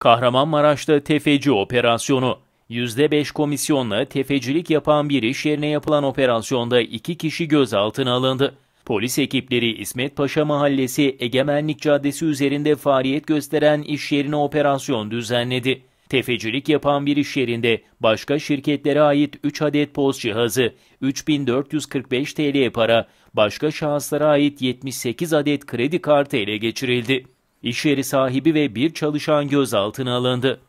Kahramanmaraş'ta tefeci operasyonu. %5 komisyonla tefecilik yapan bir iş yerine yapılan operasyonda iki kişi gözaltına alındı. Polis ekipleri İsmet Paşa Mahallesi Egemenlik Caddesi üzerinde faaliyet gösteren iş yerine operasyon düzenledi. Tefecilik yapan bir iş yerinde başka şirketlere ait 3 adet POS cihazı, 3445 TL para, başka şahıslara ait 78 adet kredi kartı ele geçirildi. İş yeri sahibi ve bir çalışan gözaltına alındı.